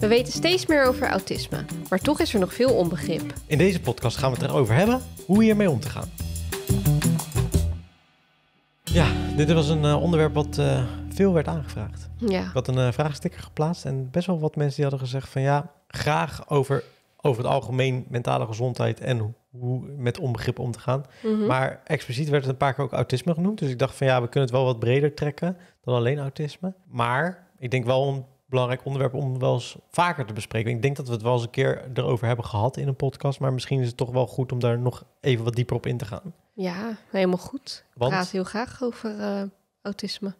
We weten steeds meer over autisme, maar toch is er nog veel onbegrip. In deze podcast gaan we het erover hebben hoe hiermee om te gaan. Ja, dit was een eh, onderwerp wat eh, veel werd aangevraagd. Ja. Ik had een uh, vraagsticker geplaatst en best wel wat mensen die hadden gezegd van ja, graag over, over het algemeen mentale gezondheid en hoe, met onbegrip om te gaan. Mhm. Maar expliciet werd het een paar keer ook autisme genoemd. Dus ik dacht van ja, we kunnen het wel wat breder trekken dan alleen autisme. Maar ik denk wel om belangrijk onderwerp om wel eens vaker te bespreken. Ik denk dat we het wel eens een keer erover hebben gehad in een podcast, maar misschien is het toch wel goed om daar nog even wat dieper op in te gaan. Ja, helemaal goed. Ik praat heel graag over eh, autisme.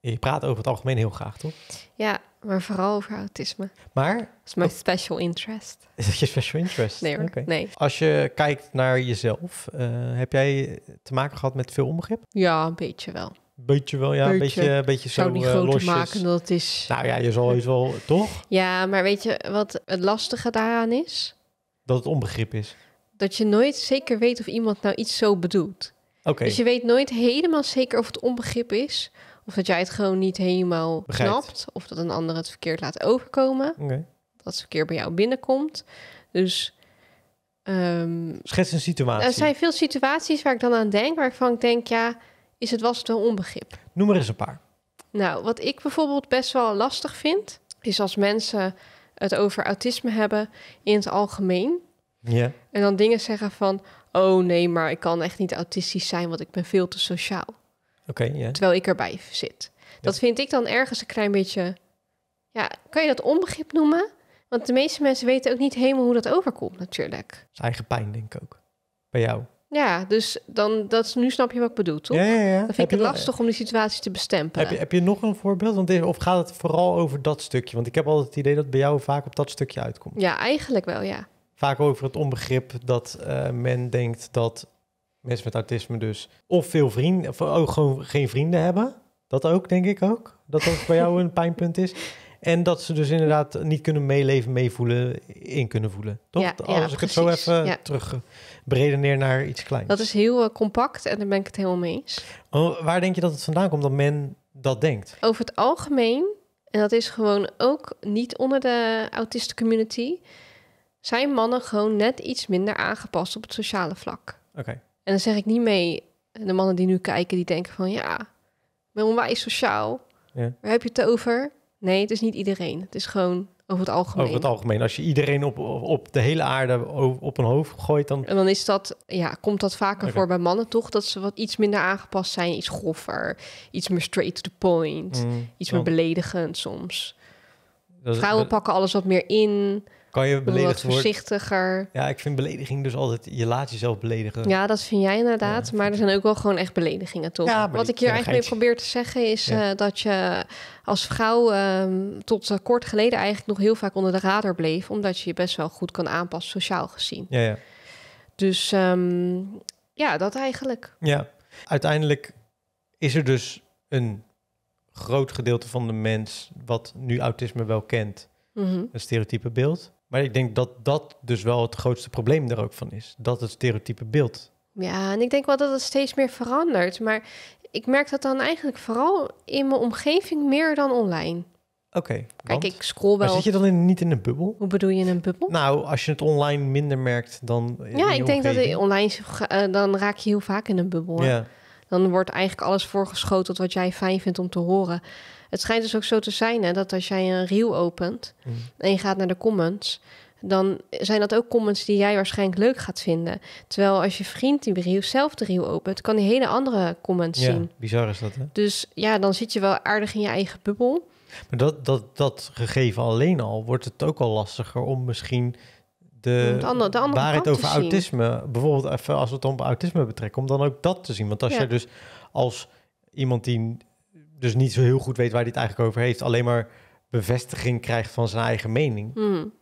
Je praat over het algemeen heel graag, toch? Ja, maar vooral over autisme. Maar? Dat is mijn special interest. Is dat je special interest? Nee nee. Als je kijkt naar jezelf, eh, heb jij te maken gehad met veel onbegrip? Ja, een beetje wel beetje wel, ja. Een beetje, beetje zo Zou eh, losjes. maken dat het is. Nou ja, je zal iets wel, toch? Ja, maar weet je wat het lastige daaraan is? Dat het onbegrip is. Dat je nooit zeker weet of iemand nou iets zo bedoelt. Oké. Dus je weet nooit helemaal zeker of het onbegrip is... of dat jij het gewoon niet helemaal Begrijpt. snapt... of dat een ander het verkeerd laat overkomen. Dat ze verkeerd bij jou binnenkomt. Dus... Ehm, Schets een situatie. Er zijn veel situaties waar ik dan aan denk... waarvan ik denk, ja is het, was het wel onbegrip. Noem er eens een paar. Nou, wat ik bijvoorbeeld best wel lastig vind, is als mensen het over autisme hebben in het algemeen. Ja. En dan dingen zeggen van, oh nee, maar ik kan echt niet autistisch zijn, want ik ben veel te sociaal. Oké. Okay, Terwijl ik erbij zit. Dat vind ik dan ergens een klein beetje, ja, kan je dat onbegrip noemen? Want de meeste mensen weten ook niet helemaal hoe dat overkomt natuurlijk. Zijn eigen pijn, denk ik ook. Bij jou. Ja, dus dan, dat nu snap je wat ik bedoel, toch? Ja, Dan vind ik het lastig om die situatie te bestempelen. Heb je, heb je nog een voorbeeld? Want, of gaat het vooral over dat stukje? Want ik heb altijd het idee dat bij jou vaak op dat stukje uitkomt. Ja, eigenlijk wel, ja. Vaak over het onbegrip dat eh, men denkt dat mensen met autisme dus of veel vrienden, of ook gewoon geen vrienden hebben. Dat ook, denk ik ook. Dat dat bij jou een pijnpunt is. En dat ze dus inderdaad niet kunnen meeleven, meevoelen, in kunnen voelen. Toch? Als ik het zo even ja. terug neer naar iets kleins. Dat is heel eh, compact en daar ben ik het helemaal mee eens. Oh, waar denk je dat het vandaan komt dat men dat denkt? Over het algemeen, en dat is gewoon ook niet onder de autistische community, zijn mannen gewoon net iets minder aangepast op het sociale vlak. Oké. En dan zeg ik niet mee, de mannen die nu kijken, die denken van ja, ik ben sociaal. Ja. Waar heb je het over? Nee, het is niet iedereen. Het is gewoon over het algemeen. Over het algemeen. Als je iedereen op, op de hele aarde op een hoofd gooit, dan... En dan is dat, ja, komt dat vaker voor bij mannen toch? Dat ze wat iets minder aangepast zijn, iets groffer, iets meer straight to the point, mm, iets meer beledigend soms. Vrouwen pakken alles wat meer in. Kan je beledigd worden? voorzichtiger. Ja, ik vind belediging dus altijd, je laat jezelf beledigen. Ja, dat vind jij inderdaad. Maar er zijn ook wel gewoon echt beledigingen, toch? Wat ik hier eigenlijk mee probeer te zeggen is eh, dat je als vrouw ehm, tot eh, kort geleden eigenlijk nog heel vaak onder de radar bleef. Omdat je je best wel goed kan aanpassen, sociaal gezien. Ja, Dus ehm, ja, dat eigenlijk. Ja, uiteindelijk is er dus een groot gedeelte van de mens wat nu autisme wel kent, mhm. een stereotype beeld. Maar ik denk dat dat dus wel het grootste probleem er ook van is. Dat het stereotype beeld. Ja, en ik denk wel dat het steeds meer verandert. Maar ik merk dat dan eigenlijk vooral in mijn omgeving meer dan online. Oké. Kijk, ik scroll wel. zit je dan in, niet in een bubbel? Hoe bedoel je in een bubbel? Nou, als je het online minder merkt dan. ja, ik denk dat dat online eh, dan raak je heel vaak in een bubbel. Ja. Dan wordt eigenlijk alles voorgeschoteld wat jij fijn vindt om te horen. Het schijnt dus ook zo te zijn hè, dat als jij een reel opent hmm. en je gaat naar de comments, dan zijn dat ook comments die jij waarschijnlijk leuk gaat vinden. Terwijl als je vriend die reel zelf de reel opent, kan die hele andere comments ja, zien. Bizar is dat, hè? Dus ja, dan zit je wel aardig in je eigen bubbel. Maar dat, dat, dat gegeven alleen al wordt het ook al lastiger om misschien de, andere, de andere waarheid over autisme, bijvoorbeeld even als we het om autisme betrekken, om dan ook dat te zien. Want als je dus als iemand die dus niet zo heel goed weet waar hij het eigenlijk over heeft, alleen maar bevestiging krijgt van zijn eigen mening, hmm.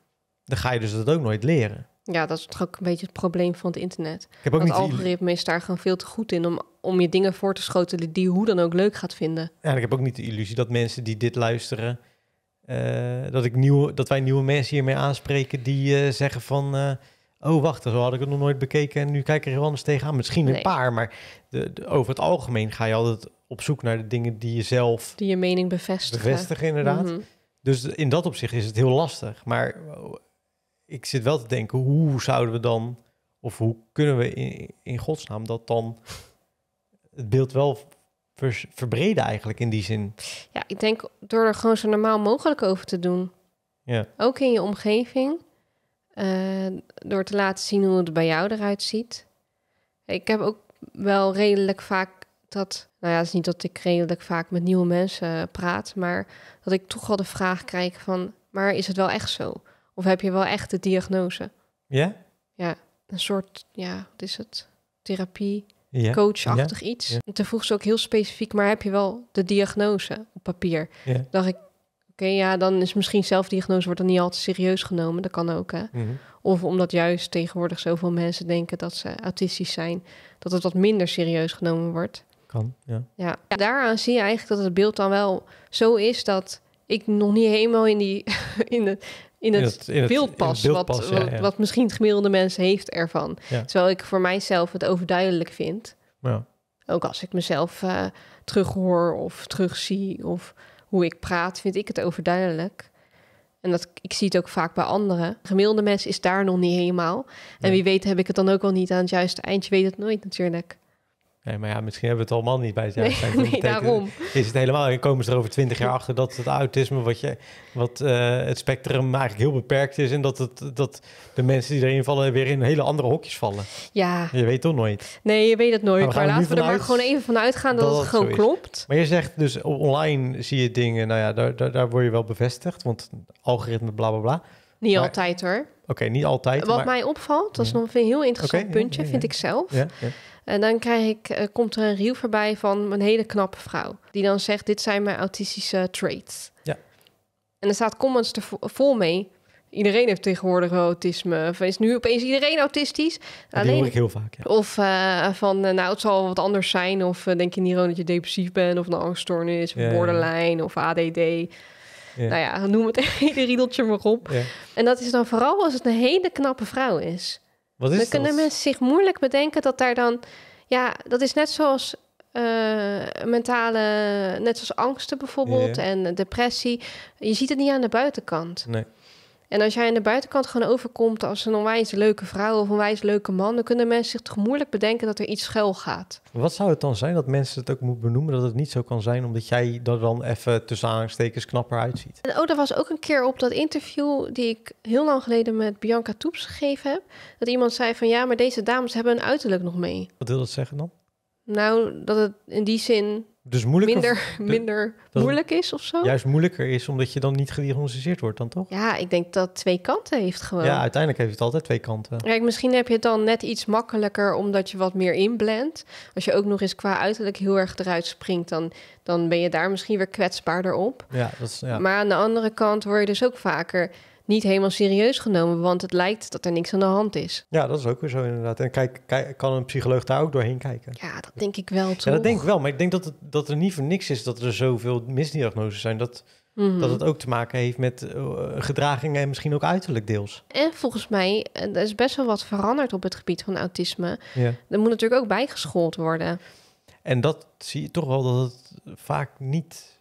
dan ga je dus dat ook nooit leren. Ja, dat is toch ook een beetje het probleem van het internet. Ik heb ook het algoritme is daar gewoon veel te goed in om, om je dingen voor te schotelen die hoe dan ook leuk gaat vinden. Ja, en ik heb ook niet de illusie dat mensen die dit luisteren, eh, dat, ik nieuwe, dat wij nieuwe mensen hiermee aanspreken die eh, zeggen van... Eh, oh, wacht, zo had ik het nog nooit bekeken en nu kijk ik er heel anders tegenaan. Misschien een paar, maar de, de, over het algemeen ga je altijd op zoek naar de dingen die je zelf... Die je mening bevestigen. Bevestigen, inderdaad. Mhm. Dus in dat opzicht is het heel lastig. Maar eh, ik zit wel te denken, hoe zouden we dan... Of hoe kunnen we in, in godsnaam dat dan... Het beeld wel verbreden eigenlijk in die zin? Ja, ik denk door er gewoon zo normaal mogelijk over te doen. Ja. Ook in je omgeving. Eh, door te laten zien hoe het bij jou eruit ziet. Ik heb ook wel redelijk vaak dat, nou ja, het is niet dat ik redelijk vaak met nieuwe mensen eh, praat, maar dat ik toch al de vraag krijg van, maar is het wel echt zo? Of heb je wel echt de diagnose? Ja? Ja, een soort, ja, wat is het? Therapie, coachachtig iets. En toen vroeg ze ook heel specifiek, maar heb je wel de diagnose op papier? dacht ik, oké, ja, dan is misschien zelfdiagnose wordt dan niet altijd serieus genomen. Dat kan ook, hè. Mhm. Of omdat juist tegenwoordig zoveel mensen denken dat ze autistisch zijn, dat het wat minder serieus genomen wordt. Kan, ja. ja. Daaraan zie je eigenlijk dat het beeld dan wel zo is dat ik nog niet helemaal in, die, in, het, in, het, beeld pas, wat, wat, wat, misschien het gemiddelde mens heeft ervan. Terwijl ik voor mijzelf het overduidelijk vind. Ook als ik mezelf uh, terughoor of terugzie of hoe ik praat, vind ik het overduidelijk. En dat, ik zie het ook vaak bij anderen. Gemiddelde mens is daar nog niet helemaal. En wie weet heb ik het dan ook al niet aan het juiste eindje, weet het nooit natuurlijk. Nee, maar ja, misschien hebben we het allemaal niet bij het juiste nee, daarom. Is het helemaal, en komen ze er over twintig jaar achter dat het autisme, wat, je, wat eh, het spectrum eigenlijk heel beperkt is. En dat, het, dat de mensen die erin vallen weer in hele andere hokjes vallen. Ja. Je weet toch nooit. Nee, je weet het nooit. Maar, laten we er maar gewoon even van uitgaan dat, het gewoon klopt. Maar je zegt dus online zie je dingen, nou ja, daar, daar, daar word je wel bevestigd. Want algoritme, bla bla bla. Niet altijd hoor. Oké, niet altijd. Wat mij opvalt, dat is mhm. nog een heel interessant puntje, vind ik zelf. En dan krijg ik, eh, komt er een reel voorbij van een hele knappe vrouw. Die dan zegt, dit zijn mijn autistische traits. Ja. En er staat comments er vol mee. Iedereen heeft tegenwoordig autisme. Of is nu opeens iedereen autistisch? Ja, Alleen, hoor ik heel vaak. Ja. Of uh, van, eh, nou, het zal wat anders zijn. Of denk je niet gewoon dat je depressief bent? Of een angststoornis, of borderline, of ADD. Nou ja, noem het hele riedeltje maar op. En dat is dan vooral als het een hele knappe vrouw is. Wat is dan kunnen mensen zich moeilijk bedenken dat daar dan... Ja, dat is net zoals eh, mentale, net zoals angsten bijvoorbeeld en depressie. Je ziet het niet aan de buitenkant. Nee. En als jij aan de buitenkant gewoon overkomt als een onwijs leuke vrouw of een onwijs leuke man, dan kunnen mensen zich toch moeilijk bedenken dat er iets schuil gaat. Wat zou het dan zijn dat mensen het ook moeten benoemen dat het niet zo kan zijn, omdat jij er dan even tussen aanstekens knapper uitziet? En oh, er was ook een keer op dat interview die ik heel lang geleden met Bianca Toeps gegeven heb, dat iemand zei van ja, maar deze dames hebben hun uiterlijk nog mee. Wat wil dat zeggen dan? Nou, dat het in die zin dus moeilijker, minder, minder moeilijk is of zo? Juist moeilijker is, omdat je dan niet gediagnosticeerd wordt dan toch? Ja, ik denk dat twee kanten heeft gewoon. Ja, uiteindelijk heeft het altijd twee kanten. Kijk, misschien heb je het dan net iets makkelijker, omdat je wat meer inblendt. Als je ook nog eens qua uiterlijk heel erg eruit springt, dan, dan ben je daar misschien weer kwetsbaarder op. Ja, dat is, ja. Maar aan de andere kant word je dus ook vaker niet helemaal serieus genomen, want het lijkt dat er niks aan de hand is. Ja, dat is ook weer zo inderdaad. En kijk, kijk kan een psycholoog daar ook doorheen kijken? Ja, dat denk ik wel. Toch? Ja, dat denk ik wel. Maar ik denk dat, het, dat er niet voor niks is dat er zoveel misdiagnoses zijn. Dat, mhm. Dat het ook te maken heeft met eh, gedragingen en misschien ook uiterlijk deels. En volgens mij eh, er is best wel wat veranderd op het gebied van autisme. Ja. Er moet natuurlijk ook bijgeschoold worden. En dat zie je toch wel dat het vaak niet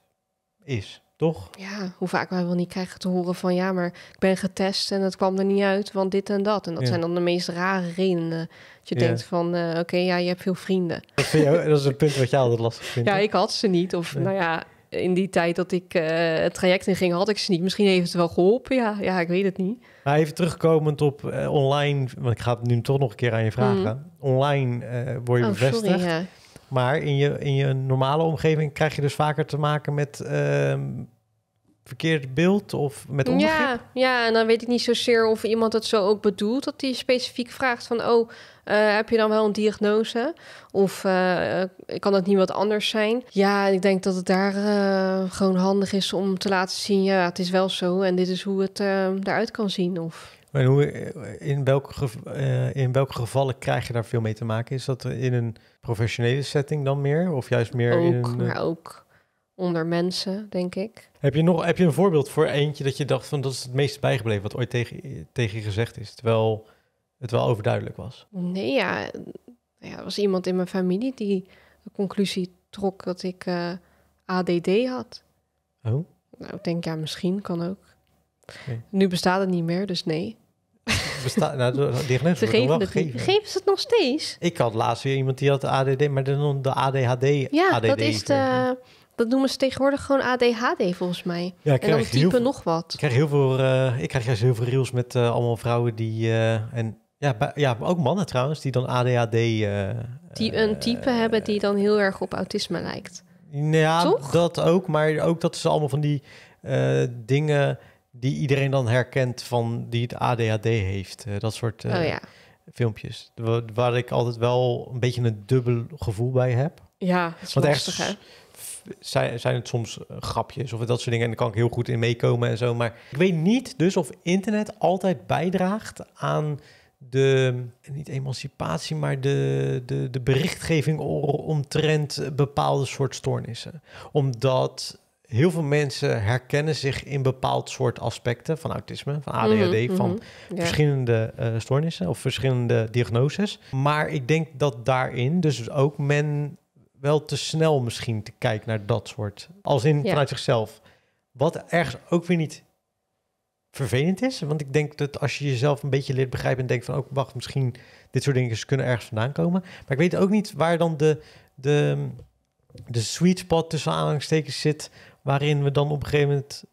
is. Toch? Ja, hoe vaak wij wel niet krijgen te horen van ja, maar ik ben getest en het kwam er niet uit, want dit en dat. En dat zijn dan de meest rare redenen. Dat je denkt van eh, oké, ja, je hebt veel vrienden. Dat, vind dat is een punt wat jij altijd lastig vindt. Ja, ik had ze niet. Of nou ja, in die tijd dat ik eh, het traject in ging, had ik ze niet. Misschien heeft het wel geholpen, ja. Ja, ik weet het niet. Maar even terugkomend op eh, online, want ik ga het nu toch nog een keer aan je vragen. Mm. Online word je oh, bevestigd. Maar in je, in je normale omgeving krijg je dus vaker te maken met ehm, verkeerd beeld of met onbegrip. Ja, ja, en dan weet ik niet zozeer of iemand het zo ook bedoelt. Dat die specifiek vraagt van, oh, eh, heb je dan wel een diagnose? Of eh, kan het niet wat anders zijn? Ja, ik denk dat het daar eh, gewoon handig is om te laten zien... ja, het is wel zo en dit is hoe het ehm, eruit kan zien. Of... En in, welke, eh, in welke gevallen krijg je daar veel mee te maken? Is dat in een professionele setting dan meer? Of juist meer in maar eh, ook onder mensen, denk ik. Heb je, nog, heb je een voorbeeld voor eentje dat je dacht van dat is het meest bijgebleven wat ooit tegen, tegen je gezegd is, terwijl het wel overduidelijk was? Nee, ja, nou ja er was iemand in mijn familie die de conclusie trok dat ik eh, ADD had. Oh? Nou, ik denk ja, misschien kan ook. Nu bestaat het niet meer, dus nee bestaat. Nou, de diagnose geven, ze het nog steeds? Ik had laatst weer iemand die had ADD, maar dan de ADHD. Ja, dat is dat noemen ze tegenwoordig gewoon ADHD volgens mij. Ja, ik en dan type nog wat. Ik krijg heel veel, eh, ik krijg juist heel veel reels met eh, allemaal vrouwen die eh, en ja, ja, ook mannen trouwens die dan ADHD. die een type hebben die dan heel erg op autisme lijkt. ja, dat ook, maar ook dat ze allemaal van die dingen die iedereen dan herkent van die het ADHD heeft. Eh, dat soort oh, eh, filmpjes. Waar, ik altijd wel een beetje een dubbel gevoel bij heb. Ja, is Want lastig, zijn, zijn het soms eh, grapjes of dat soort dingen. En daar kan ik heel goed in meekomen en zo. Maar ik weet niet dus of internet altijd bijdraagt aan de, niet emancipatie, maar de, de, de berichtgeving omtrent bepaalde soort stoornissen. Omdat heel veel mensen herkennen zich in bepaald soort aspecten van autisme, van ADHD, mhm, mhm. van verschillende eh, stoornissen of verschillende diagnoses. Maar ik denk dat daarin dus ook men wel te snel misschien te kijken naar dat soort, als in vanuit zichzelf. Wat ergens ook weer niet vervelend is, want ik denk dat als je jezelf een beetje leert begrijpen en denkt van, ook oh, wacht, misschien dit soort dingen kunnen ergens vandaan komen. Maar ik weet ook niet waar dan de, de, de sweet spot tussen aanhalingstekens zit waarin we dan op een gegeven moment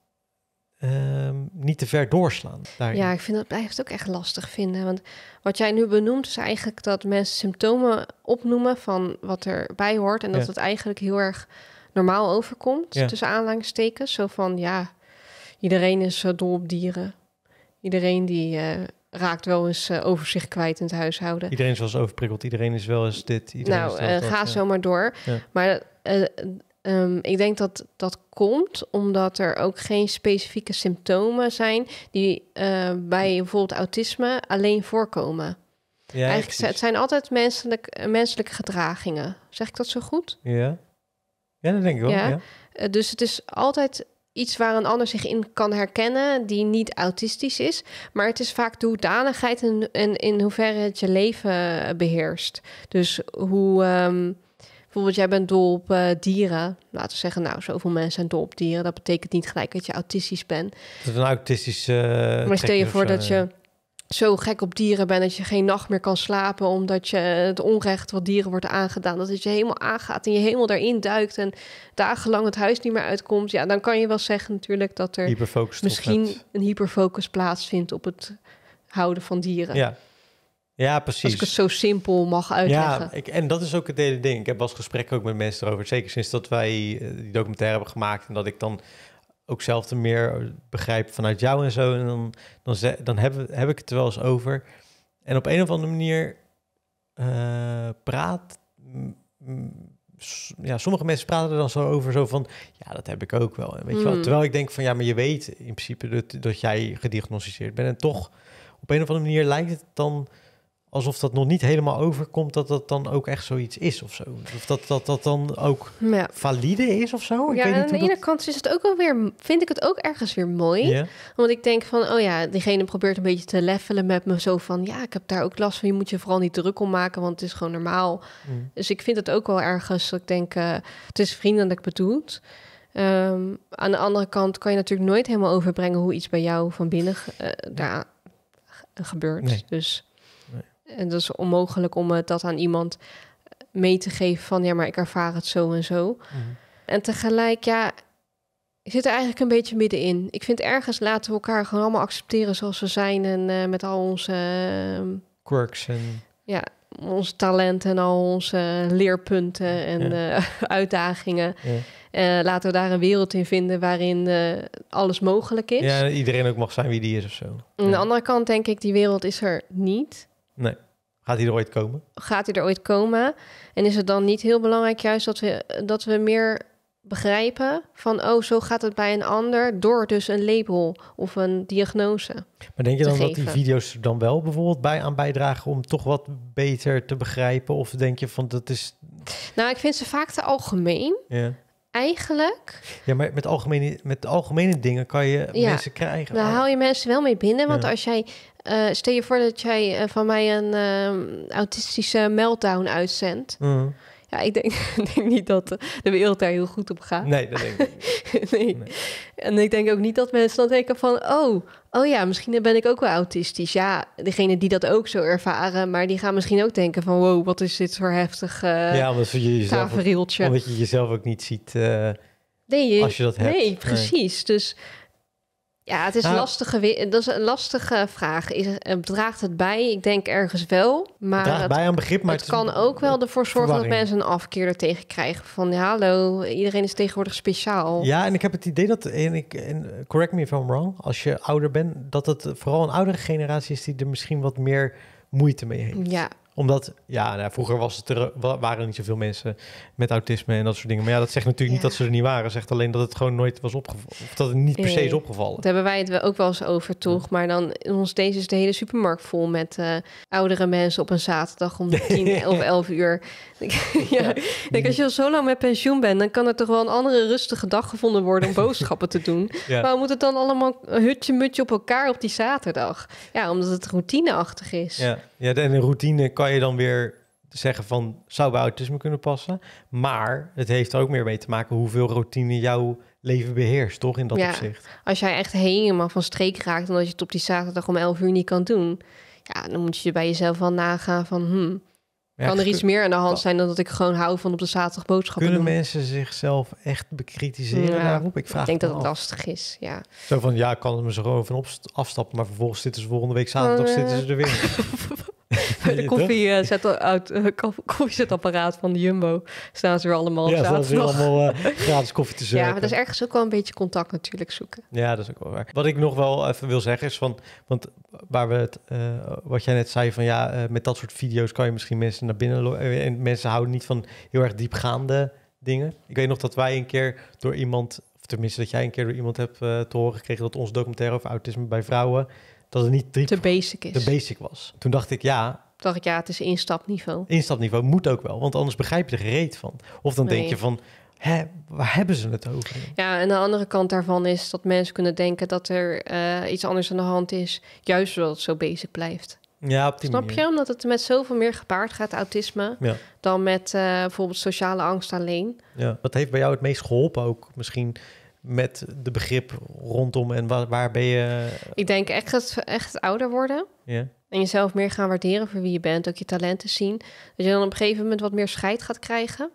ehm, niet te ver doorslaan. Daarin. Ja, ik vind dat blijft ook echt lastig vinden. Want wat jij nu benoemt is eigenlijk dat mensen symptomen opnoemen van wat erbij hoort. En dat het eigenlijk heel erg normaal overkomt, tussen aanhalingstekens. Zo van, ja, iedereen is uh, dol op dieren. Iedereen die eh, raakt wel eens uh, eh, over zich kwijt in het huishouden. Iedereen is wel eens overprikkeld, iedereen is wel eens dit. Iedereen nou, is ga zomaar door. Maar Ehm, ik denk dat dat komt omdat er ook geen specifieke symptomen zijn die uh, bij bijvoorbeeld autisme alleen voorkomen. Ja, Eigenlijk het zijn altijd menselijk, eh, menselijke gedragingen. Zeg ik dat zo goed? Ja, ja dat denk ik ook. Ja. Eh, dus het is altijd iets waar een ander zich in kan herkennen die niet autistisch is. Maar het is vaak de hoedanigheid en, in hoeverre het je leven beheerst. Dus hoe. Ehm, Bijvoorbeeld, jij bent dol op eh, dieren. Laten we zeggen, nou, zoveel mensen zijn dol op dieren. Dat betekent niet gelijk dat je autistisch bent. Dat is een autistische. Eh, maar stel je voor dat eh. je zo gek op dieren bent dat je geen nacht meer kan slapen. omdat je het onrecht wat dieren wordt aangedaan. dat het je helemaal aangaat en je helemaal daarin duikt. en dagenlang het huis niet meer uitkomt. Ja, dan kan je wel zeggen, natuurlijk, dat er misschien een hyperfocus plaatsvindt op het houden van dieren. Ja. Ja, precies. Als ik het zo simpel mag uitleggen. Ja, ik, en dat is ook het hele ding. Ik heb wel eens gesprekken ook met mensen erover. Zeker sinds dat wij eh, die documentaire hebben gemaakt. En dat ik dan ook zelf er meer eh, begrijp vanuit jou en zo. En dan, dan, dan heb, heb ik het er wel eens over. En op een of andere manier eh, praat... Ja, sommige mensen praten er dan zo over zo van... Ja, dat heb ik ook wel. Weet je wel? Hmm. Terwijl ik denk van... Ja, maar je weet in principe dat, dat jij gediagnosticeerd bent. En toch, op een of andere manier lijkt het dan alsof dat nog niet helemaal overkomt dat dat dan ook echt zoiets is of zo. Of dat dat, dat dan ook valide is of zo. ja, aan de ene kant is het ook wel weer, vind ik het ook ergens weer mooi. Want ik denk van, oh ja, diegene probeert een beetje te levelen met me zo van, ja, ik heb daar ook last van, je moet je vooral niet druk om maken, want het is gewoon normaal. Mm. Dus ik vind het ook wel ergens, ik denk, eh, het is vriendelijk bedoeld. Um, aan de andere kant kan je natuurlijk nooit helemaal overbrengen hoe iets bij jou van binnen eh, daar gebeurt. Dus en dat is onmogelijk om uh, dat aan iemand eh, mee te geven van ja, maar ik ervaar het zo en zo. Mhm. En tegelijk, ja, ik zit er eigenlijk een beetje middenin. Ik vind ergens laten we elkaar gewoon allemaal accepteren zoals we zijn en eh, met al onze ehm, quirks en ja, ons talent en al onze leerpunten en uitdagingen. laten we daar een wereld in vinden waarin alles mogelijk is. Ja, iedereen ook mag zijn wie die is of zo. Aan de andere kant denk ik, die wereld is er niet. Nee. Gaat hij er ooit komen? Gaat hij er ooit komen? En is het dan niet heel belangrijk juist dat we, dat we meer begrijpen van, oh, zo gaat het bij een ander, door dus een label of een diagnose. Maar denk je dan dat die video's er dan wel bijvoorbeeld bij aan bijdragen om toch wat beter te begrijpen? Of denk je van dat is. Nou, ik vind ze vaak te algemeen. Ja. Eigenlijk. Ja, maar met algemene, met algemene dingen kan je mensen krijgen. Daar oh. haal je mensen wel mee binnen. Want als jij eh, stel je voor dat jij eh, van mij een ehm, autistische meltdown uitzendt. Mhm. Ja, ik denk, denk, niet dat de wereld daar heel goed op gaat. Nee, dat denk ik niet. nee. En ik denk ook niet dat mensen dan denken van... oh, oh ja, misschien ben ik ook wel autistisch. Ja, degene die dat ook zo ervaren... maar die gaan misschien ook denken van... wow, wat is dit voor heftig eh, ja, omdat je jezelf ook, omdat je jezelf ook niet ziet nee, je, als je dat hebt. Nee, precies. Dus ja, het is, nou, lastige, dat is een lastige vraag. Is, eh, draagt het bij? Ik denk ergens wel. Maar het bij aan begrip, maar het, kan ook wel ervoor zorgen dat mensen een afkeer er tegen krijgen. Van ja, hallo, iedereen is tegenwoordig speciaal. Ja, en ik heb het idee dat, en, ik, en correct me if I'm wrong, als je ouder bent, dat het vooral een oudere generatie is die er misschien wat meer moeite mee heeft. Ja, omdat, ja, nou, vroeger was het er, waren er niet zoveel mensen met autisme en dat soort dingen. Maar ja, dat zegt natuurlijk niet dat ze er niet waren. Zegt alleen dat het gewoon nooit was opgevallen. Of dat het niet per se is opgevallen. Dat hebben wij het ook wel eens over, toch? Maar dan in ons deze is de hele supermarkt vol met eh, oudere mensen op een zaterdag om 10 of 11 uur. ja, denk, als je al zo lang met pensioen bent, dan kan er toch wel een andere rustige dag gevonden worden om boodschappen te doen. Ja. Maar moet het dan allemaal hutje mutje op elkaar op die zaterdag? Ja, omdat het routineachtig is. Ja, ja en een routine kan kan je dan weer zeggen van zou bij autisme kunnen passen. Maar het heeft er ook meer mee te maken hoeveel routine jouw leven beheerst, toch? In dat ja, opzicht. Als jij echt helemaal van streek raakt omdat je het op die zaterdag om 11 uur niet kan doen, ja, dan moet je bij jezelf wel nagaan van hm, kan er iets meer aan de hand zijn dan dat ik gewoon hou van op de zaterdag boodschappen Kunnen mensen zichzelf echt bekritiseren ja, daarop? Ik, vraag ik denk dat het lastig is, ja. Zo van, ja, kan het me zo gewoon van afstappen, maar vervolgens zitten ze volgende week zaterdag oh, zitten ze er weer. de koffie, eh, zet, eh, koffiezetapparaat van de Jumbo staan ze weer allemaal. Ja, dat ze weer allemaal eh, gratis koffie te zetten. Ja, maar dat is ergens ook wel een beetje contact natuurlijk zoeken. Ja, dat is ook wel waar. Wat ik nog wel even wil zeggen is van, want waar we het, wat jij net zei van ja, met dat soort video's kan je misschien mensen naar binnen lopen. En mensen houden niet van heel erg diepgaande dingen. Ik weet nog dat wij een keer door iemand, of tenminste dat jij een keer door iemand hebt te horen gekregen dat ons documentaire over autisme bij vrouwen dat het niet de basic is. basic was. Toen dacht ik, ja, dacht ik, ja, het is instapniveau. Instapniveau moet ook wel, want anders begrijp je er gereed van. Of dan denk je van, hè, waar hebben ze het over? Ja, en de andere kant daarvan is dat mensen kunnen denken dat er eh, iets anders aan de hand is, juist wel het zo basic blijft. Ja, op die Snap je? Omdat het met zoveel meer gepaard gaat, autisme, dan met eh, bijvoorbeeld sociale angst alleen. Ja, wat heeft bij jou het meest geholpen ook misschien met de begrip rondom en waar, waar ben je? Ik denk echt, echt ouder worden. En jezelf meer gaan waarderen voor wie je bent, ook je talenten zien. Dat je dan op een gegeven moment wat meer scheid gaat krijgen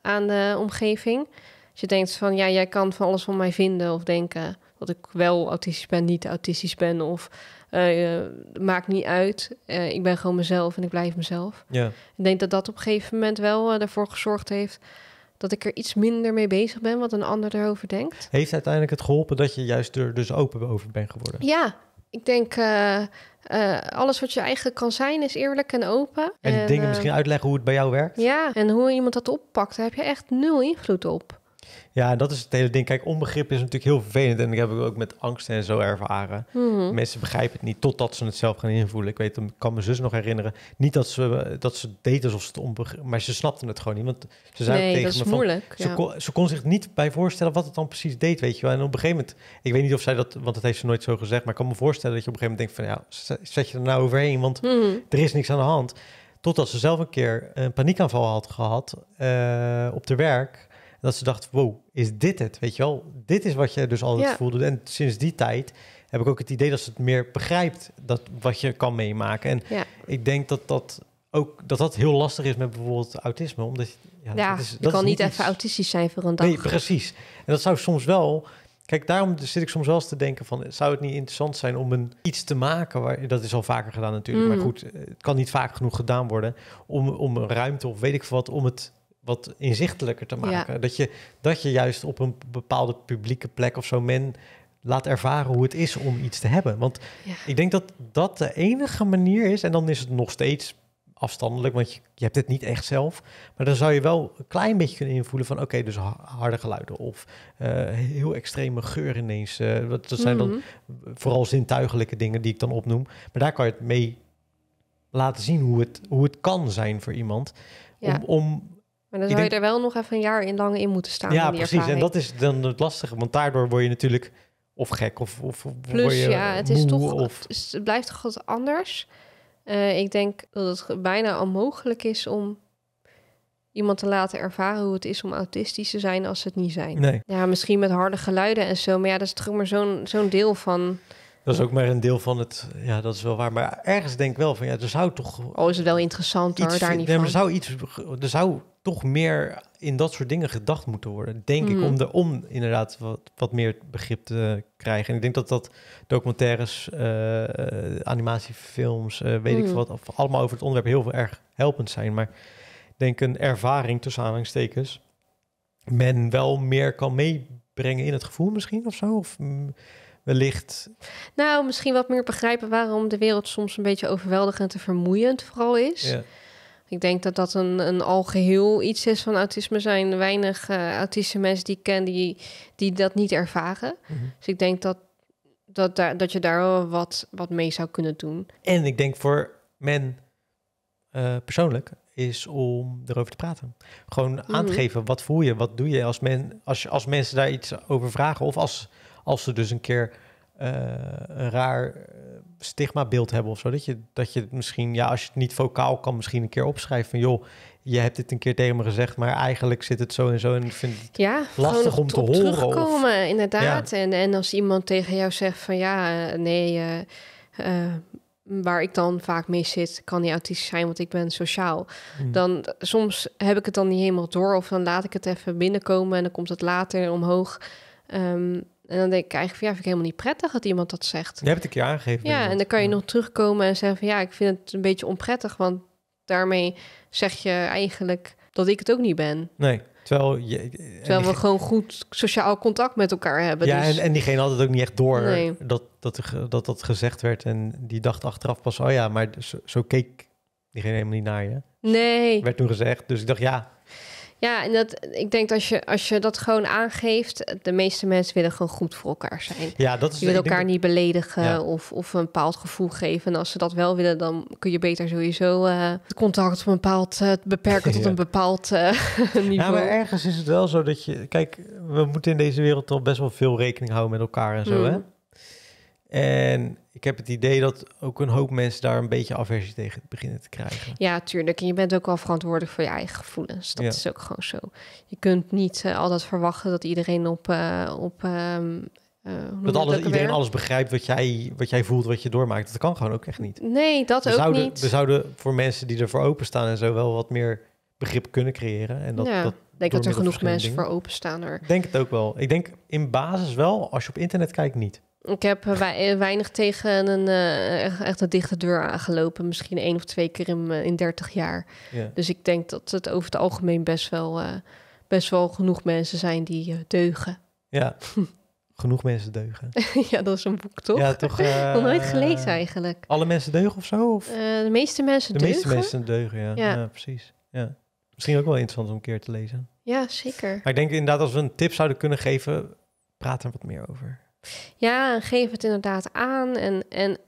aan de omgeving. Dus je denkt van, ja, jij kan van alles van mij vinden of denken dat ik wel autistisch ben, niet autistisch ben of eh, eh, maakt niet uit. Eh, ik ben gewoon mezelf en ik blijf mezelf. Ja. Ik denk dat dat op een gegeven moment wel ervoor gezorgd heeft dat ik er iets minder mee bezig ben wat een ander erover denkt. Heeft uiteindelijk het geholpen dat je juist er dus open over bent geworden? Ja, ik denk uh, alles wat je eigen kan zijn is eerlijk en open. En, dingen eh, misschien uitleggen hoe het bij jou werkt? Ja, en hoe iemand dat oppakt, daar heb je echt nul invloed op. Ja, dat is het hele ding. Kijk, onbegrip is natuurlijk heel vervelend. En ik heb ik ook met angsten en zo ervaren. Mhm. Mensen begrijpen het niet totdat ze het zelf gaan invoelen. Ik weet, ik kan me zus nog herinneren. Niet dat ze, dat ze deed alsof ze het onbegrip... Maar ze snapte het gewoon niet. Want ze zei tegen me van, ze, kon, zich niet bij voorstellen wat het dan precies deed, weet je wel. En op een gegeven moment... Ik weet niet of zij dat... Want dat heeft ze nooit zo gezegd. Maar ik kan me voorstellen dat je op een gegeven moment denkt van... Ja, zet je er nou overheen, want mhm. er is niks aan de hand. Totdat ze zelf een keer een paniekaanval had gehad eh, op de werk dat ze dacht, wow, is dit het? Weet je wel, dit is wat je dus altijd voelde. En sinds die tijd heb ik ook het idee dat ze het meer begrijpt, dat, wat je kan meemaken. En ik denk dat dat ook dat dat heel lastig is met bijvoorbeeld autisme. Omdat je, ja, dat is, je dat kan niet even autistisch zijn voor een dag. Nee, precies. En dat zou soms wel... Kijk, daarom zit ik soms wel eens te denken van... zou het niet interessant zijn om een, iets te maken... Waar, dat is al vaker gedaan natuurlijk, maar mm. goed... Eh, het kan niet vaak genoeg gedaan worden... om, om een ruimte of weet ik veel wat... om het wat inzichtelijker te maken. Dat, je, dat je juist op een bepaalde publieke plek of zo men laat ervaren hoe het is om iets te hebben. Want ik denk dat dat de enige manier is. En dan is het nog steeds afstandelijk, want je, je hebt het niet echt zelf. Maar dan zou je wel een klein beetje kunnen invoelen van... oké, dus harde geluiden of eh, heel extreme geur ineens. Uh, dat zijn dan mhm. vooral zintuigelijke dingen die ik dan opnoem. Maar daar kan je het mee laten zien hoe het, hoe het kan zijn voor iemand... Om, om maar dan zou je er wel nog even een jaar in lang in moeten staan. Ja, precies. En dat is dan het lastige, want daardoor word je natuurlijk of gek of. of, Plus, word je ja, het, is toch, of... het blijft toch wat anders. Eh, ik denk dat het bijna onmogelijk is om iemand te laten ervaren hoe het is om autistisch te zijn als ze het niet zijn. Nee. Ja, misschien met harde geluiden en zo, maar ja, dat is toch maar zo'n zo'n deel van. Dat is ook maar een deel van het, ja, dat is wel waar. Maar ergens denk ik wel van, ja, er zou toch... Oh, is het wel interessant daar niet nee, van. Er zou iets, er zou toch meer in dat soort dingen gedacht moeten worden, denk ik, om, mm. erom inderdaad wat, wat meer begrip te krijgen. En ik denk dat dat documentaires, eh, eh, animatiefilms, eh, weet ik mm. veel wat, of allemaal over het onderwerp heel veel erg helpend zijn. Maar ik denk een ervaring tussen aanhalingstekens, men wel meer kan meebrengen in het gevoel misschien of zo. Of, mm, wellicht. Nou, misschien wat meer begrijpen waarom de wereld soms een beetje overweldigend en vermoeiend vooral is. Ik denk dat dat een, een algeheel iets is van autisme. Er zijn weinig uh, autistische mensen die ik ken die, die dat niet ervaren. Mhm. Dus ik denk dat, dat, daar, dat je daar wat, wat mee zou kunnen doen. En ik denk voor men eh, persoonlijk is om erover te praten. Gewoon mhm. aan te geven, wat voel je, wat doe je als, men, als, als mensen daar iets over vragen. Of als, als ze dus een keer eh, een raar eh, stigmabeeld hebben of zo. Dat je, dat je misschien, ja, als je het niet vocaal kan, misschien een keer opschrijven van joh, je hebt dit een keer tegen me gezegd, maar eigenlijk zit het zo en zo en ik vind het ja, lastig om te horen. terugkomen, of, inderdaad. En, en als iemand tegen jou zegt van ja, eh, nee, waar ik dan vaak mee zit, kan niet autistisch zijn, want ik ben sociaal. Hmm. Dan soms heb ik het dan niet helemaal door of dan laat ik het even binnenkomen en dan komt het later omhoog. Ehm, en dan denk ik eigenlijk van ja, vind ik helemaal niet prettig dat iemand dat zegt. Je hebt het een keer aangegeven. Ja, en dan kan je nog terugkomen en zeggen van ja, ik vind het een beetje onprettig, want daarmee zeg je eigenlijk dat ik het ook niet ben. Nee. Terwijl, je, terwijl we gewoon goed sociaal contact met elkaar hebben. Ja, dus- en, diegene had het ook niet echt door dat, dat, dat dat gezegd werd. En die dacht achteraf pas, oh ja, maar zo, zo keek diegene helemaal niet naar je. Nee. Werd toen gezegd. Dus ik dacht, ja, ja, en dat, ik denk dat als je, als je dat gewoon aangeeft, de meeste mensen willen gewoon goed voor elkaar zijn. Ja, dat is je wil elkaar niet beledigen of, of een bepaald gevoel geven. En als ze dat wel willen, dan kun je beter sowieso eh, het contact op een bepaald eh, beperken tot een bepaald eh, niveau. Ja, maar ergens is het wel zo dat je, kijk, we moeten in deze wereld toch best wel veel rekening houden met elkaar en zo. Mm. Hè? En ik heb het idee dat ook een hoop mensen daar een beetje aversie tegen beginnen te krijgen. Ja, tuurlijk. En je bent ook wel verantwoordelijk voor je eigen gevoelens. Dat is ook gewoon zo. Je kunt niet eh, altijd verwachten dat iedereen op. Eh, op ehm, eh, dat alles, iedereen alles begrijpt wat jij, wat jij voelt, wat je doormaakt. Dat kan gewoon ook echt niet. Nee, dat we ook zouden, niet. We zouden voor mensen die ervoor openstaan en zo wel wat meer begrip kunnen creëren. En dat, ja. ik denk dat er genoeg mensen voor openstaan. Er. Ik denk het ook wel. Ik denk in basis wel, als je op internet kijkt, niet. Ik heb eh, weinig tegen een, uh, echt een dichte deur aangelopen. Misschien één of twee keer in, eh, in 30 jaar. Dus ik denk dat het over het algemeen best wel, best wel genoeg mensen zijn die deugen. Ja, genoeg mensen deugen. ja, dat is een boek toch? Ja, toch? Nog nooit gelezen eigenlijk. Alle mensen deugen of zo? Of? de meeste mensen deugen. De meeste mensen deugen, ja. Ja, precies. Ja. Misschien ook wel interessant om een keer te lezen. Ja, zeker. Maar ik denk inderdaad als we een tip zouden kunnen geven, praat er wat meer over. Ja, geef het inderdaad aan. En, en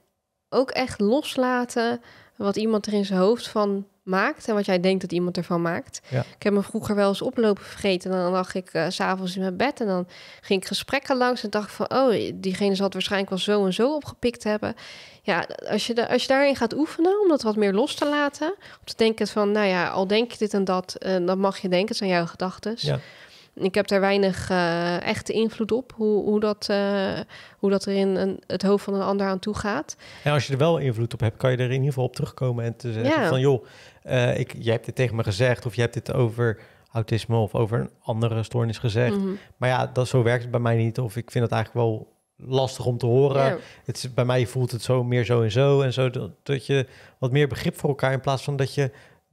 ook echt loslaten wat iemand er in zijn hoofd van maakt en wat jij denkt dat iemand ervan maakt. Ik heb me vroeger wel eens oplopen vergeten. En dan lag ik s eh, s'avonds in mijn bed en dan ging ik gesprekken langs en dacht van, oh, diegene zal het waarschijnlijk wel zo en zo opgepikt hebben. Ja, als je, als je daarin gaat oefenen, om dat wat meer los te laten, om te denken van, nou ja, al denk je dit en dat, eh, dan mag je denken, het zijn jouw gedachten. Ja. Ik heb daar weinig uh, echte invloed op, hoe, hoe, dat, eh, hoe dat er in het hoofd van een ander aan toe gaat. En als je er wel invloed op hebt, kan je er in ieder geval op terugkomen en te zeggen van joh, uh, ik, jij hebt dit tegen me gezegd of je hebt dit over autisme of over een andere stoornis gezegd. Mhm. Maar ja, dat, zo werkt het bij mij niet of ik vind het eigenlijk wel lastig om te horen. Het is, bij mij voelt het zo meer zo en zo en zo dat je wat meer begrip voor elkaar in plaats van dat je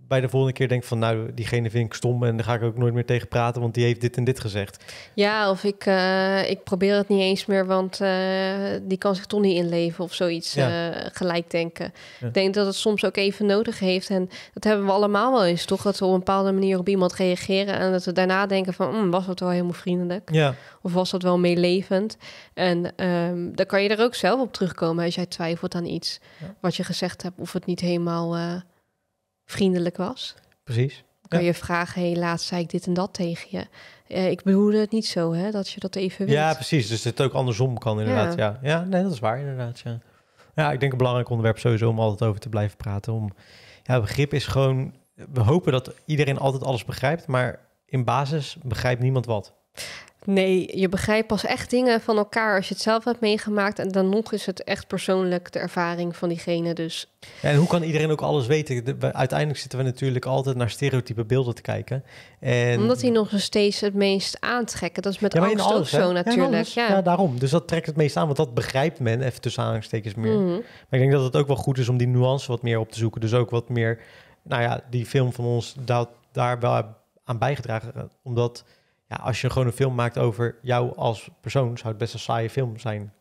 bij de volgende keer denk van nou, diegene vind ik stom en dan ga ik ook nooit meer tegen praten, want die heeft dit en dit gezegd. Ja, of ik, eh, ik probeer het niet eens meer, want eh, die kan zich toch niet inleven of zoiets ja. Eh, gelijk denken. Ik denk dat het soms ook even nodig heeft en dat hebben we allemaal wel eens, toch? Dat we op een bepaalde manier op iemand reageren en dat we daarna denken van hmm, was dat wel helemaal vriendelijk? Ja. Of was dat wel meelevend? En um, dan kan je er ook zelf op terugkomen als jij twijfelt aan iets wat je gezegd hebt of het niet helemaal vriendelijk was. Precies. kun je vragen, helaas zei ik dit en dat tegen je. Eh, ik bedoelde het niet zo, hè, dat je dat even Ja, precies. Dus het ook andersom kan inderdaad. Ja, ja. ja nee, dat is waar inderdaad, ja. Ja, ik denk een belangrijk onderwerp sowieso om altijd over te blijven praten. Om, ja, begrip is gewoon... We hopen dat iedereen altijd alles begrijpt, maar in basis begrijpt niemand wat. Nee, je begrijpt pas echt dingen van elkaar als je het zelf hebt meegemaakt. En dan nog is het echt persoonlijk de ervaring van diegene dus. en hoe kan iedereen ook alles weten? uiteindelijk zitten we natuurlijk altijd naar stereotype beelden te kijken. En... Omdat die nog steeds het meest aantrekken. Dat is met ja, angst alles, ook zo natuurlijk. Ja, ja. daarom. Dus dat trekt het meest aan, want dat begrijpt men even tussen aanhalingstekens meer. Mhm. Maar ik denk dat het ook wel goed is om die nuance wat meer op te zoeken. Dus ook wat meer, nou ja, die film van ons daar wel aan bijgedragen. Eh, omdat ja, als je gewoon een film maakt over jou als persoon, zou het best een saaie film zijn.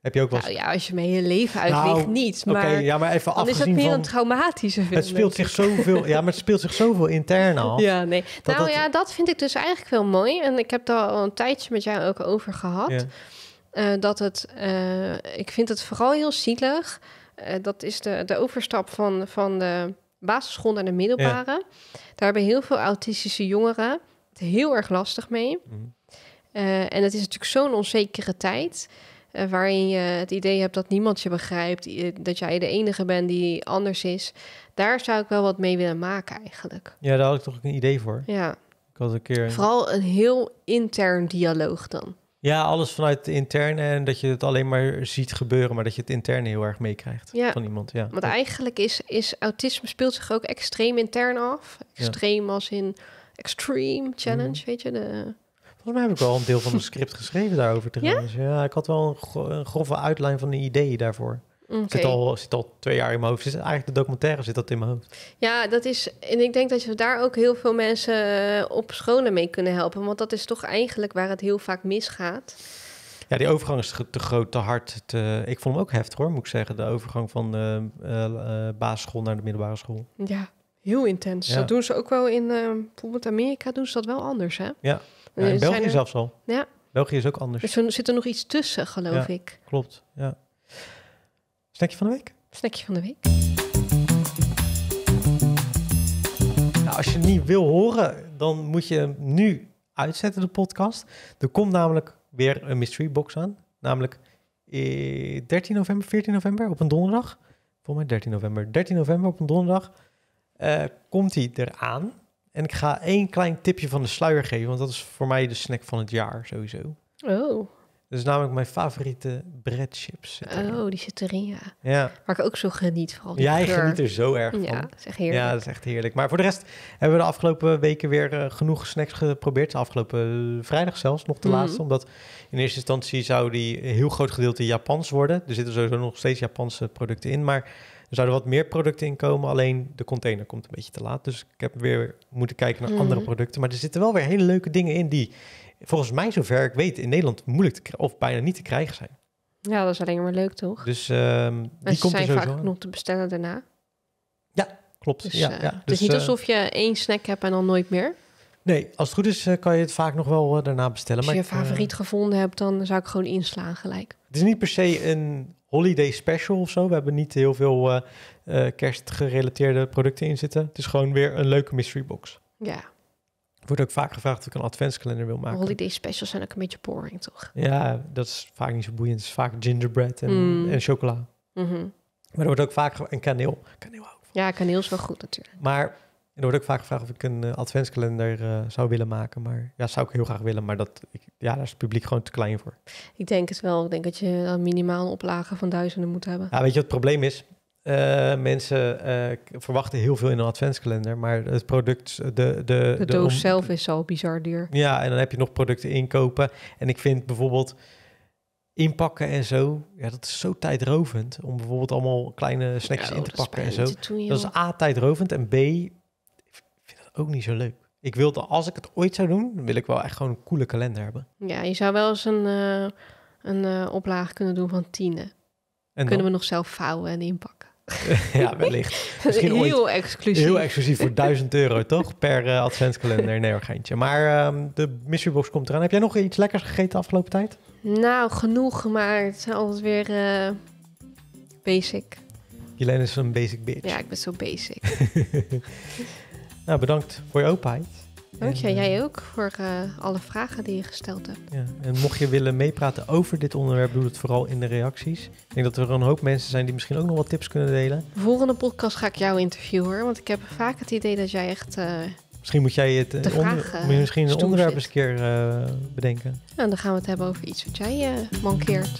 Heb je ook wel nou ja, als je mijn hele leven uitlegt, nou, niet. Maar, ja, maar even dan is dat meer een traumatische film. Het speelt zich zoveel, ja, maar het speelt zich zoveel intern af. Ja, nee. nou ja, dat vind ik dus eigenlijk wel mooi. En ik heb daar al een tijdje met jou ook over gehad. Eh, dat het, eh, ik vind het vooral heel zielig. Eh, dat is de, de overstap van, van de basisschool naar de middelbare. Daar hebben heel veel autistische jongeren heel erg lastig mee. Mhm. Eh, en het is natuurlijk zo'n onzekere tijd. Eh, waarin je het idee hebt dat niemand je begrijpt, dat jij de enige bent die anders is. Daar zou ik wel wat mee willen maken eigenlijk. Ja, daar had ik toch een idee voor. Ja. Ik had een keer... Vooral een heel intern dialoog dan. Ja, alles vanuit het interne en dat je het alleen maar ziet gebeuren, maar dat je het interne heel erg meekrijgt ja. van iemand. Ja. Want eigenlijk is, is autisme speelt zich ook extreem intern af. Extreem als in Extreme Challenge, mhm. weet je? De... Volgens heb ik wel een deel van het script geschreven daarover trouwens. Ja? ja? ik had wel een, grove uitlijn van de ideeën daarvoor. Okay. Zit, al, zit al twee jaar in mijn hoofd. Zit, eigenlijk de documentaire zit dat in mijn hoofd. Ja, dat is. En ik denk dat je daar ook heel veel mensen eh, op scholen mee kunnen helpen. Want dat is toch eigenlijk waar het heel vaak misgaat. Ja, die overgang is te groot, te hard. Te, ik vond hem ook heftig hoor, moet ik zeggen. De overgang van de eh, eh, basisschool naar de middelbare school. Ja, Heel intens. Dat doen ze ook wel in uh, bijvoorbeeld Amerika doen ze dat wel anders, hè? Ja, eh, ja in België zelfs al. Ja. België is ook anders. Dus er zit er nog iets tussen, geloof ja, ik. Klopt, ja. Snackje van de week? Snackje van de week. Nou, als je niet wil horen, dan moet je nu uitzetten, de podcast. Er komt namelijk weer een mystery box aan. Namelijk 13 eh, november, 14 november op een donderdag. Volgens mij 13 november. 13 november op een donderdag eh, komt hij eraan. En ik ga één klein tipje van de sluier geven, want dat is voor mij de snack van het jaar sowieso. Oh. Dat is namelijk mijn favoriete breadchips. Oh, die zit erin, ja. ja. ik ook zo geniet van. Jij geniet er zo erg van. Ja, dat is echt heerlijk. Ja, dat is echt heerlijk. Maar voor de rest hebben we de afgelopen weken weer eh, genoeg snacks geprobeerd. De afgelopen eh, vrijdag zelfs, nog de mhm. laatste. Omdat in eerste instantie zou die heel groot gedeelte Japans worden. Er zitten sowieso nog steeds Japanse producten in, maar zouden wat meer producten in komen, alleen de container komt een beetje te laat. Dus ik heb weer moeten kijken naar andere mhm. producten. Maar er zitten wel weer hele leuke dingen in die volgens mij, zover ik weet, in Nederland moeilijk te, of bijna niet te krijgen zijn. Ja, dat is alleen maar leuk, toch? Dus um, die komt zijn er vaak genoeg te bestellen daarna. Ja, klopt. Dus, ja, Dus, het is dus, niet eh, alsof je één snack hebt en dan nooit meer. Nee, als het goed is eh, kan je het vaak nog wel daarna bestellen. Als je je favoriet gevonden hebt, dan zou ik gewoon inslaan gelijk. Het is niet per se een holiday special of zo. We hebben niet heel veel eh, eh, kerstgerelateerde producten in zitten. Het is gewoon weer een leuke mystery box. Ja. Wordt ook vaak gevraagd of ik een adventskalender wil maken. Holiday specials zijn ook een beetje boring, toch? Ja, dat is vaak niet zo boeiend. Het is vaak gingerbread en, mm. en chocola. Mhm. Maar er wordt ook vaak... En kaneel. Kaneel ook. Ja, kaneel is wel goed natuurlijk. Maar en er wordt ook vaak gevraagd of ik een eh, adventskalender eh, zou willen maken. Maar ja, zou ik heel graag willen. Maar dat, ik, ja, daar is het publiek gewoon te klein voor. Ik denk het wel. Ik denk dat je dan minimaal een van duizenden moet hebben. Ja, weet je wat het probleem is? Eh, mensen verwachten heel veel in een adventskalender. Maar het product, de... De, de, doos zelf is al bizar duur. Ja, en dan heb je nog producten inkopen. En ik vind bijvoorbeeld inpakken en zo. Ja, dat is zo tijdrovend. Om bijvoorbeeld allemaal kleine snacks in te pakken en zo. dat is A, tijdrovend. En B, ook niet zo leuk. Ik wilde, als ik het ooit zou doen, wil ik wel echt gewoon een coole kalender hebben. Ja, je zou wel eens een, eh, een uh, oplaag kunnen doen van tienen. En kunnen we nog zelf vouwen en inpakken. ja, wellicht. Misschien heel exclusief. Heel exclusief voor 1000 euro, toch? Per uh, adventskalender. Nee, geintje. Maar ehm, de mystery box komt eraan. Heb jij nog iets lekkers gegeten de afgelopen tijd? Nou, genoeg, maar het is altijd weer basic. Jelena is een basic bitch. Ja, ik ben zo basic. Nou, bedankt voor je openheid. Dank je, en, jij eh, ook voor eh, alle vragen die je gesteld hebt. Ja, en mocht je willen meepraten over dit onderwerp, doe het vooral in de reacties. Ik denk dat er een hoop mensen zijn die misschien ook nog wat tips kunnen delen. Volgende podcast ga ik jou interviewen want ik heb vaak het idee dat jij echt... Eh, misschien moet jij het onder, misschien een onderwerp eens een keer bedenken. Ja, nou, en dan gaan we het hebben over iets wat jij mankeert.